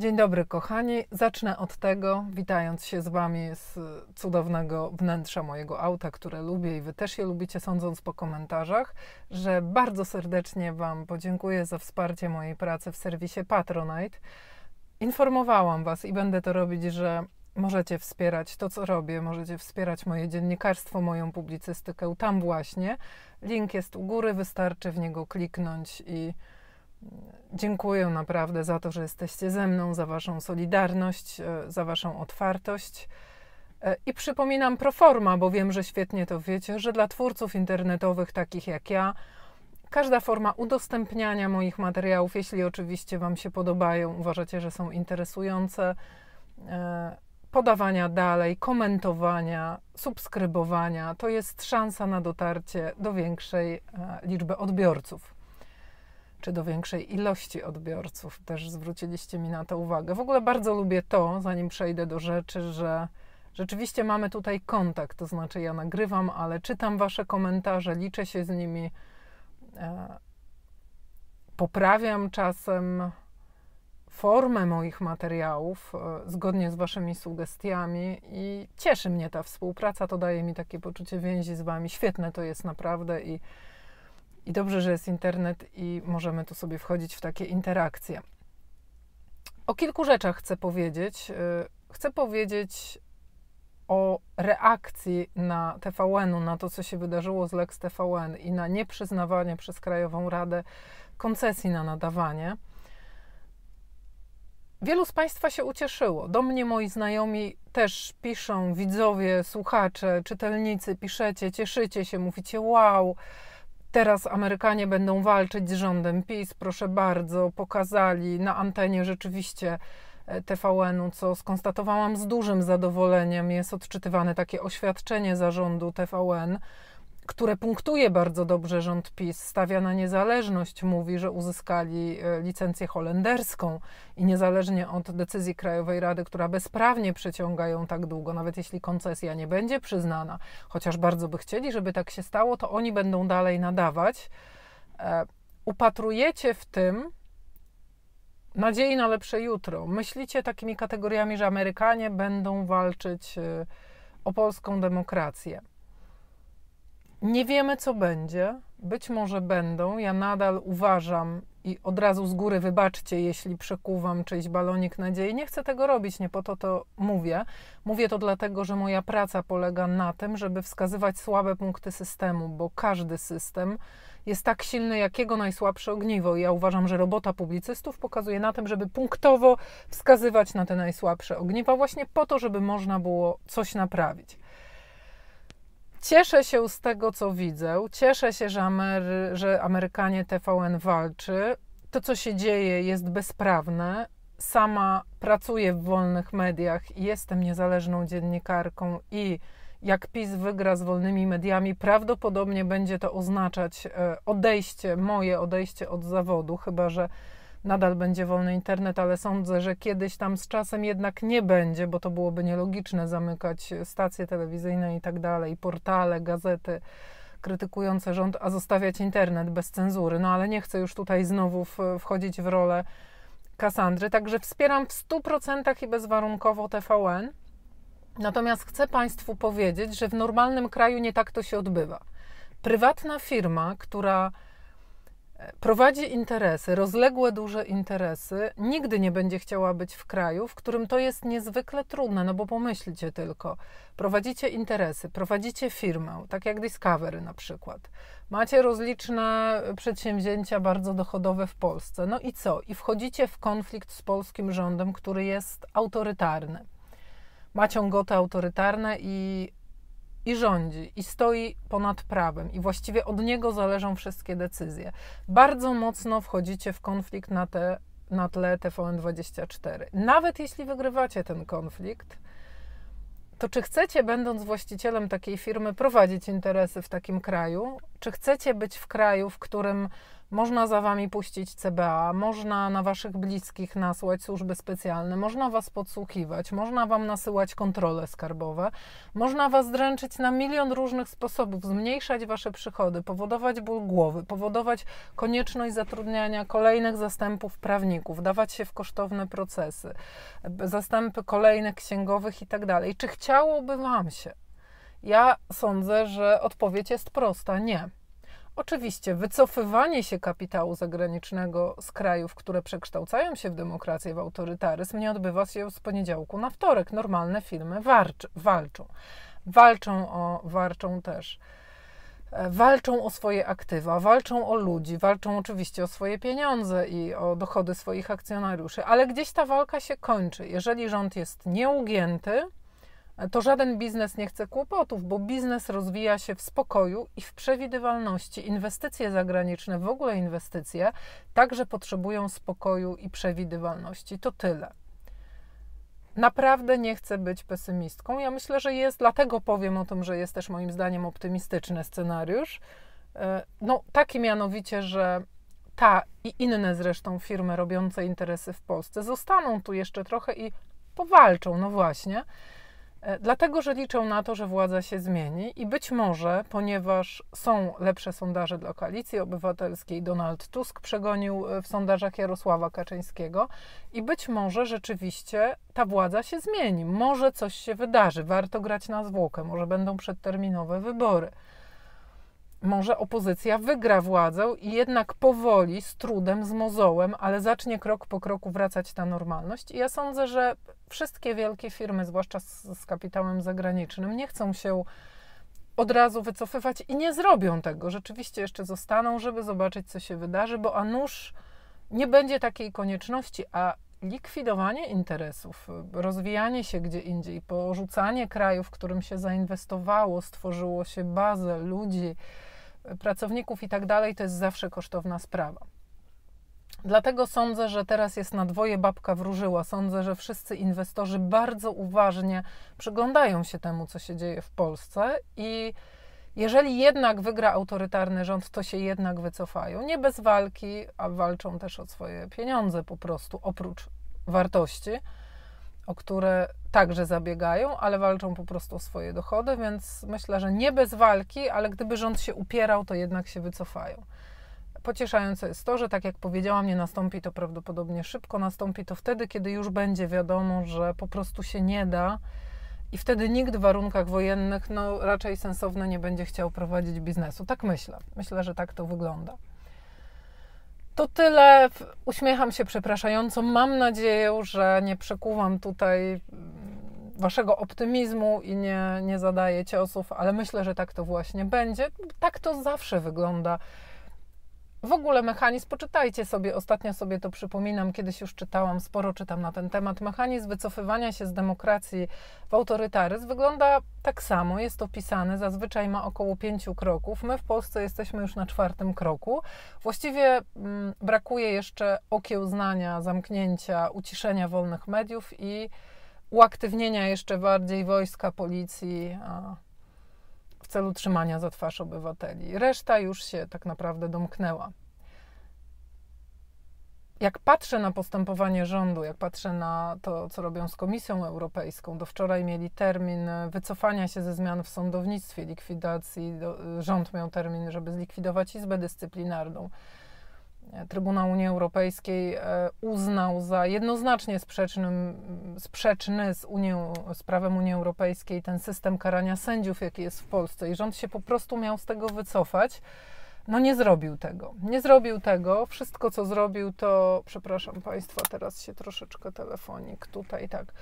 Dzień dobry, kochani. Zacznę od tego, witając się z Wami z cudownego wnętrza mojego auta, które lubię i Wy też je lubicie, sądząc po komentarzach, że bardzo serdecznie Wam podziękuję za wsparcie mojej pracy w serwisie Patronite. Informowałam Was i będę to robić, że możecie wspierać to, co robię, możecie wspierać moje dziennikarstwo, moją publicystykę tam właśnie. Link jest u góry, wystarczy w niego kliknąć i Dziękuję naprawdę za to, że jesteście ze mną, za Waszą solidarność, e, za Waszą otwartość. E, I przypominam proforma, bo wiem, że świetnie to wiecie, że dla twórców internetowych takich jak ja, każda forma udostępniania moich materiałów, jeśli oczywiście Wam się podobają, uważacie, że są interesujące, e, podawania dalej, komentowania, subskrybowania, to jest szansa na dotarcie do większej liczby odbiorców czy do większej ilości odbiorców. Też zwróciliście mi na to uwagę. W ogóle bardzo lubię to, zanim przejdę do rzeczy, że rzeczywiście mamy tutaj kontakt. To znaczy, ja nagrywam, ale czytam Wasze komentarze, liczę się z nimi, e, poprawiam czasem formę moich materiałów e, zgodnie z Waszymi sugestiami i cieszy mnie ta współpraca. To daje mi takie poczucie więzi z Wami. Świetne to jest naprawdę i i dobrze, że jest internet i możemy tu sobie wchodzić w takie interakcje. O kilku rzeczach chcę powiedzieć. Y, chcę powiedzieć o reakcji na TVN-u, na to, co się wydarzyło z Lex TVN i na nieprzyznawanie przez Krajową Radę koncesji na nadawanie. Wielu z Państwa się ucieszyło. Do mnie moi znajomi też piszą, widzowie, słuchacze, czytelnicy, piszecie, cieszycie się, mówicie wow Teraz Amerykanie będą walczyć z rządem PiS, proszę bardzo. Pokazali na antenie rzeczywiście e, TVN-u, co skonstatowałam z dużym zadowoleniem, jest odczytywane takie oświadczenie zarządu TVN które punktuje bardzo dobrze rząd PiS, stawia na niezależność, mówi, że uzyskali e, licencję holenderską i niezależnie od decyzji Krajowej Rady, która bezprawnie przeciąga ją tak długo, nawet jeśli koncesja nie będzie przyznana, chociaż bardzo by chcieli, żeby tak się stało, to oni będą dalej nadawać. E, upatrujecie w tym nadziei na lepsze jutro. Myślicie takimi kategoriami, że Amerykanie będą walczyć e, o polską demokrację nie wiemy, co będzie. Być może będą. Ja nadal uważam i od razu z góry wybaczcie, jeśli przekuwam czyjś balonik nadziei. Nie chcę tego robić, nie po to to mówię. Mówię to dlatego, że moja praca polega na tym, żeby wskazywać słabe punkty systemu, bo każdy system jest tak silny, jak jego najsłabsze ogniwo. I ja uważam, że robota publicystów pokazuje na tym, żeby punktowo wskazywać na te najsłabsze ogniwa, właśnie po to, żeby można było coś naprawić. Cieszę się z tego, co widzę. Cieszę się, że, Amery że Amerykanie TVN walczy. To, co się dzieje, jest bezprawne. Sama pracuję w wolnych mediach i jestem niezależną dziennikarką i jak PiS wygra z wolnymi mediami, prawdopodobnie będzie to oznaczać e, odejście, moje odejście od zawodu, chyba że nadal będzie wolny internet, ale sądzę, że kiedyś tam z czasem jednak nie będzie, bo to byłoby nielogiczne zamykać stacje telewizyjne i tak dalej, portale, gazety krytykujące rząd, a zostawiać internet bez cenzury. No ale nie chcę już tutaj znowu wchodzić w rolę Kasandry, także wspieram w 100% i bezwarunkowo TVN. Natomiast chcę Państwu powiedzieć, że w normalnym kraju nie tak to się odbywa. Prywatna firma, która prowadzi interesy, rozległe, duże interesy, nigdy nie będzie chciała być w kraju, w którym to jest niezwykle trudne, no bo pomyślcie tylko, prowadzicie interesy, prowadzicie firmę, tak jak Discovery na przykład, macie rozliczne przedsięwzięcia bardzo dochodowe w Polsce, no i co? I wchodzicie w konflikt z polskim rządem, który jest autorytarny. Ma ciągoty autorytarne i i rządzi, i stoi ponad prawem, i właściwie od niego zależą wszystkie decyzje. Bardzo mocno wchodzicie w konflikt na, te, na tle TVN24. Nawet jeśli wygrywacie ten konflikt, to czy chcecie, będąc właścicielem takiej firmy, prowadzić interesy w takim kraju? Czy chcecie być w kraju, w którym można za wami puścić CBA, można na waszych bliskich nasłać służby specjalne, można was podsłuchiwać, można wam nasyłać kontrole skarbowe, można was dręczyć na milion różnych sposobów, zmniejszać wasze przychody, powodować ból głowy, powodować konieczność zatrudniania kolejnych zastępów prawników, dawać się w kosztowne procesy, zastępy kolejnych księgowych itd. Tak Czy chciałoby wam się? Ja sądzę, że odpowiedź jest prosta: nie. Oczywiście, wycofywanie się kapitału zagranicznego z krajów, które przekształcają się w demokrację, w autorytaryzm, nie odbywa się z poniedziałku na wtorek. Normalne firmy warcz, walczą. Walczą o, warczą też. E, walczą o swoje aktywa, walczą o ludzi, walczą oczywiście o swoje pieniądze i o dochody swoich akcjonariuszy, ale gdzieś ta walka się kończy. Jeżeli rząd jest nieugięty, to żaden biznes nie chce kłopotów, bo biznes rozwija się w spokoju i w przewidywalności. Inwestycje zagraniczne, w ogóle inwestycje, także potrzebują spokoju i przewidywalności. To tyle. Naprawdę nie chcę być pesymistką. Ja myślę, że jest, dlatego powiem o tym, że jest też moim zdaniem optymistyczny scenariusz. E, no, taki mianowicie, że ta i inne zresztą firmy robiące interesy w Polsce zostaną tu jeszcze trochę i powalczą, no właśnie E, dlatego, że liczą na to, że władza się zmieni i być może, ponieważ są lepsze sondaże dla koalicji obywatelskiej, Donald Tusk przegonił e, w sondażach Jarosława Kaczyńskiego i być może rzeczywiście ta władza się zmieni. Może coś się wydarzy, warto grać na zwłokę, może będą przedterminowe wybory może opozycja wygra władzę i jednak powoli, z trudem, z mozołem, ale zacznie krok po kroku wracać ta normalność. I ja sądzę, że wszystkie wielkie firmy, zwłaszcza z, z kapitałem zagranicznym, nie chcą się od razu wycofywać i nie zrobią tego. Rzeczywiście jeszcze zostaną, żeby zobaczyć, co się wydarzy, bo a nuż nie będzie takiej konieczności, a likwidowanie interesów, rozwijanie się gdzie indziej, porzucanie kraju, w którym się zainwestowało, stworzyło się bazę ludzi, pracowników i tak dalej, to jest zawsze kosztowna sprawa. Dlatego sądzę, że teraz jest na dwoje babka wróżyła. Sądzę, że wszyscy inwestorzy bardzo uważnie przyglądają się temu, co się dzieje w Polsce i jeżeli jednak wygra autorytarny rząd, to się jednak wycofają. Nie bez walki, a walczą też o swoje pieniądze po prostu, oprócz wartości o które także zabiegają, ale walczą po prostu o swoje dochody, więc myślę, że nie bez walki, ale gdyby rząd się upierał, to jednak się wycofają. Pocieszające jest to, że tak jak powiedziałam, nie nastąpi to prawdopodobnie szybko, nastąpi to wtedy, kiedy już będzie wiadomo, że po prostu się nie da i wtedy nikt w warunkach wojennych no, raczej sensowne nie będzie chciał prowadzić biznesu. Tak myślę. Myślę, że tak to wygląda. To tyle. Uśmiecham się przepraszająco. Mam nadzieję, że nie przekuwam tutaj mm, waszego optymizmu i nie, nie zadaję ciosów, ale myślę, że tak to właśnie będzie. Tak to zawsze wygląda w ogóle mechanizm, poczytajcie sobie, ostatnio sobie to przypominam, kiedyś już czytałam, sporo czytam na ten temat. Mechanizm wycofywania się z demokracji w autorytaryzm wygląda tak samo, jest opisany, zazwyczaj ma około pięciu kroków. My w Polsce jesteśmy już na czwartym kroku. Właściwie m, mm, brakuje jeszcze okiełznania, zamknięcia, uciszenia wolnych mediów i uaktywnienia jeszcze bardziej wojska, policji. A celu trzymania za twarz obywateli. Reszta już się tak naprawdę domknęła. Jak patrzę na postępowanie rządu, jak patrzę na to, co robią z Komisją Europejską, do wczoraj mieli termin wycofania się ze zmian w sądownictwie, likwidacji. rząd miał termin, żeby zlikwidować Izbę Dyscyplinarną. Trybunał Unii Europejskiej e, uznał za jednoznacznie sprzecznym, sprzeczny z, Unią, z prawem Unii Europejskiej ten system karania sędziów, jaki jest w Polsce, i rząd się po prostu miał z tego wycofać. No nie zrobił tego. Nie zrobił tego. Wszystko, co zrobił, to, przepraszam Państwa, teraz się troszeczkę telefonik tutaj tak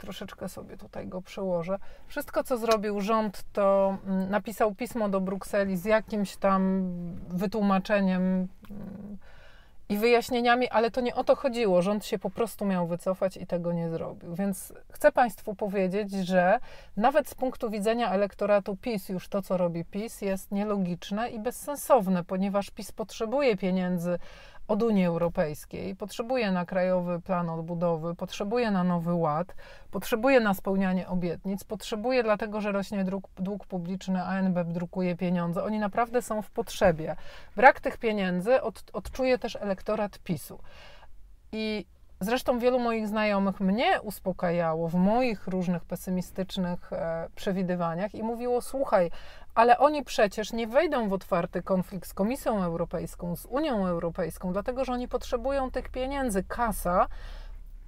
troszeczkę sobie tutaj go przełożę. Wszystko, co zrobił rząd, to mm, napisał pismo do Brukseli z jakimś tam wytłumaczeniem mm, i wyjaśnieniami, ale to nie o to chodziło. Rząd się po prostu miał wycofać i tego nie zrobił. Więc chcę Państwu powiedzieć, że nawet z punktu widzenia elektoratu PiS, już to, co robi PiS, jest nielogiczne i bezsensowne, ponieważ PiS potrzebuje pieniędzy od Unii Europejskiej, potrzebuje na krajowy plan odbudowy, potrzebuje na nowy ład, potrzebuje na spełnianie obietnic, potrzebuje dlatego, że rośnie dróg, dług publiczny, a NBP drukuje pieniądze. Oni naprawdę są w potrzebie. Brak tych pieniędzy od, odczuje też elektorat PiSu. I Zresztą wielu moich znajomych mnie uspokajało w moich różnych pesymistycznych e, przewidywaniach i mówiło: Słuchaj, ale oni przecież nie wejdą w otwarty konflikt z Komisją Europejską, z Unią Europejską, dlatego że oni potrzebują tych pieniędzy. Kasa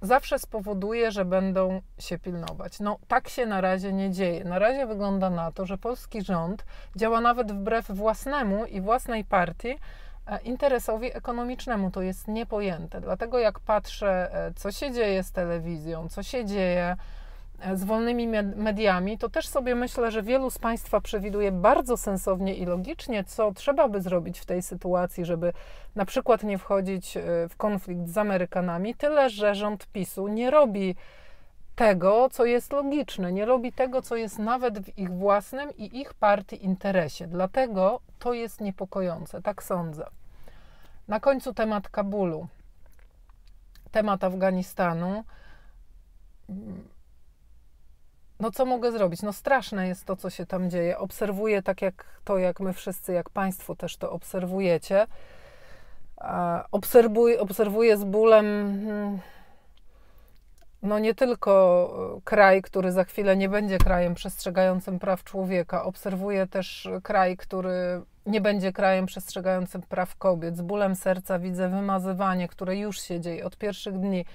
zawsze spowoduje, że będą się pilnować. No, tak się na razie nie dzieje. Na razie wygląda na to, że polski rząd działa nawet wbrew własnemu i własnej partii E, interesowi ekonomicznemu. To jest niepojęte. Dlatego jak patrzę, e, co się dzieje z telewizją, co się dzieje e, z wolnymi mediami, to też sobie myślę, że wielu z Państwa przewiduje bardzo sensownie i logicznie, co trzeba by zrobić w tej sytuacji, żeby na przykład nie wchodzić w konflikt z Amerykanami, tyle że rząd PiSu nie robi tego, co jest logiczne, nie robi tego, co jest nawet w ich własnym i ich partii interesie. Dlatego to jest niepokojące, tak sądzę. Na końcu temat Kabulu, temat Afganistanu. No co mogę zrobić? No straszne jest to, co się tam dzieje. Obserwuję tak jak to, jak my wszyscy, jak Państwo też to obserwujecie. Obserwuję, obserwuję z bólem. Hmm, no nie tylko e, kraj, który za chwilę nie będzie krajem przestrzegającym praw człowieka, obserwuję też e, kraj, który nie będzie krajem przestrzegającym praw kobiet. Z bólem serca widzę wymazywanie, które już się dzieje od pierwszych dni,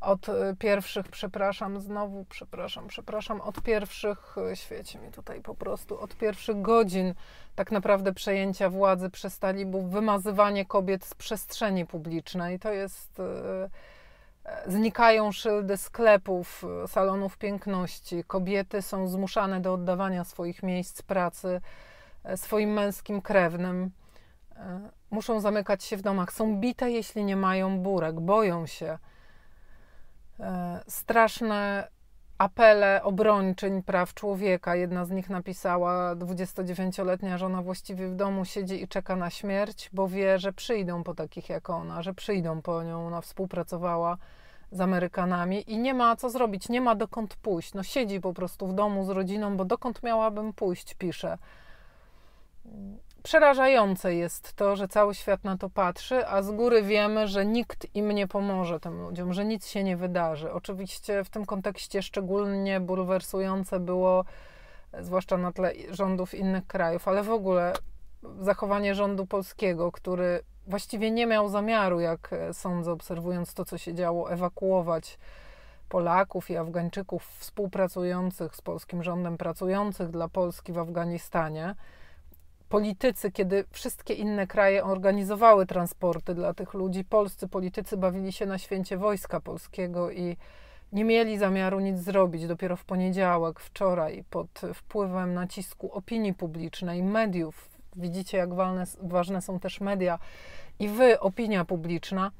od e, pierwszych, przepraszam, znowu, przepraszam, przepraszam, od pierwszych, świeci mi tutaj po prostu, od pierwszych godzin tak naprawdę przejęcia władzy przez talibów, wymazywanie kobiet z przestrzeni publicznej. To jest. Yy, Znikają szyldy sklepów, salonów piękności. Kobiety są zmuszane do oddawania swoich miejsc pracy e, swoim męskim krewnym. E, muszą zamykać się w domach. Są bite, jeśli nie mają burek, boją się. E, straszne apele obrończyń praw człowieka. Jedna z nich napisała: 29-letnia żona właściwie w domu siedzi i czeka na śmierć, bo wie, że przyjdą po takich jak ona, że przyjdą po nią. Ona współpracowała z Amerykanami i nie ma co zrobić, nie ma dokąd pójść. No siedzi po prostu w domu z rodziną, bo dokąd miałabym pójść, pisze przerażające jest to, że cały świat na to patrzy, a z góry wiemy, że nikt im nie pomoże, tym ludziom, że nic się nie wydarzy. Oczywiście w tym kontekście szczególnie bulwersujące było, e, zwłaszcza na tle rządów innych krajów, ale w ogóle zachowanie rządu polskiego, który właściwie nie miał zamiaru, jak e, sądzę, obserwując to, co się działo, ewakuować. Polaków i Afgańczyków współpracujących z polskim rządem, pracujących dla Polski w Afganistanie politycy, kiedy wszystkie inne kraje organizowały transporty dla tych ludzi, polscy politycy bawili się na święcie Wojska Polskiego i nie mieli zamiaru nic zrobić. Dopiero w poniedziałek, wczoraj, pod wpływem nacisku opinii publicznej, mediów, widzicie jak ważne, ważne są też media i wy, opinia publiczna,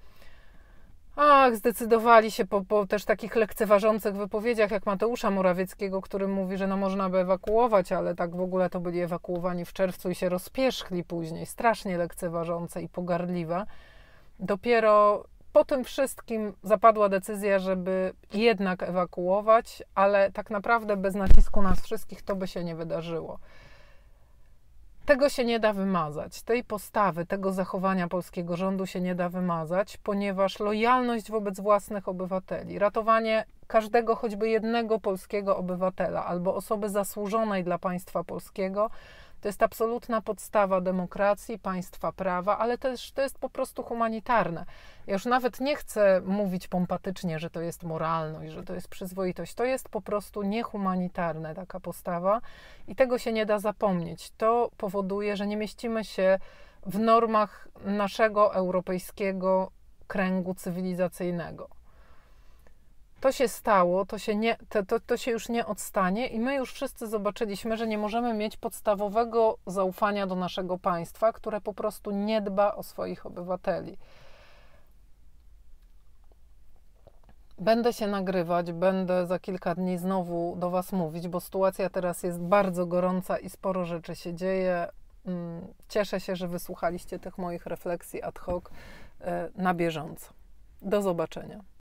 Ach, zdecydowali się po, po, też takich lekceważących wypowiedziach jak Mateusza Morawieckiego, który mówi, że no można by ewakuować, ale tak w ogóle to byli ewakuowani w czerwcu i się rozpierzchli później. Strasznie lekceważące i pogardliwe. Dopiero po tym wszystkim zapadła decyzja, żeby jednak ewakuować, ale tak naprawdę bez nacisku nas wszystkich to by się nie wydarzyło. Tego się nie da wymazać, tej postawy, tego zachowania polskiego rządu się nie da wymazać, ponieważ lojalność wobec własnych obywateli, ratowanie każdego choćby jednego polskiego obywatela albo osoby zasłużonej dla państwa polskiego. To jest absolutna podstawa demokracji, państwa prawa, ale też to jest po prostu humanitarne. Ja już nawet nie chcę mówić pompatycznie, że to jest moralność, że to jest przyzwoitość. To jest po prostu niehumanitarne taka postawa i tego się nie da zapomnieć. To powoduje, że nie mieścimy się w normach naszego europejskiego kręgu cywilizacyjnego to się stało, to się, nie, to, to, to się już nie odstanie i my już wszyscy zobaczyliśmy, że nie możemy mieć podstawowego zaufania do naszego państwa, które po prostu nie dba o swoich obywateli. Będę się nagrywać, będę za kilka dni znowu do Was mówić, bo sytuacja teraz jest bardzo gorąca i sporo rzeczy się dzieje. Mm, cieszę się, że wysłuchaliście tych moich refleksji ad hoc e, na bieżąco. Do zobaczenia.